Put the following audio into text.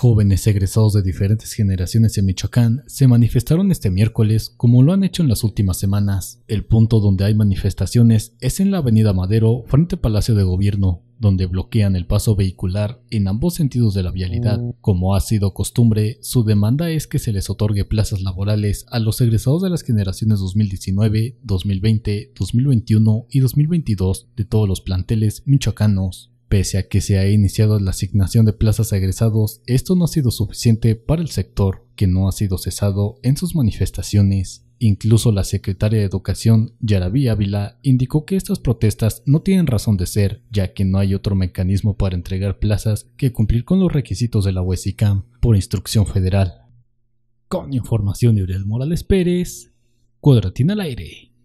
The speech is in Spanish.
Jóvenes egresados de diferentes generaciones en Michoacán se manifestaron este miércoles como lo han hecho en las últimas semanas. El punto donde hay manifestaciones es en la Avenida Madero frente al Palacio de Gobierno, donde bloquean el paso vehicular en ambos sentidos de la vialidad. Como ha sido costumbre, su demanda es que se les otorgue plazas laborales a los egresados de las generaciones 2019, 2020, 2021 y 2022 de todos los planteles michoacanos. Pese a que se ha iniciado la asignación de plazas a egresados, esto no ha sido suficiente para el sector, que no ha sido cesado en sus manifestaciones. Incluso la secretaria de Educación, Yarabí Ávila, indicó que estas protestas no tienen razón de ser, ya que no hay otro mecanismo para entregar plazas que cumplir con los requisitos de la UESICAM por instrucción federal. Con información de Uriel Morales Pérez, Cuadratina al aire.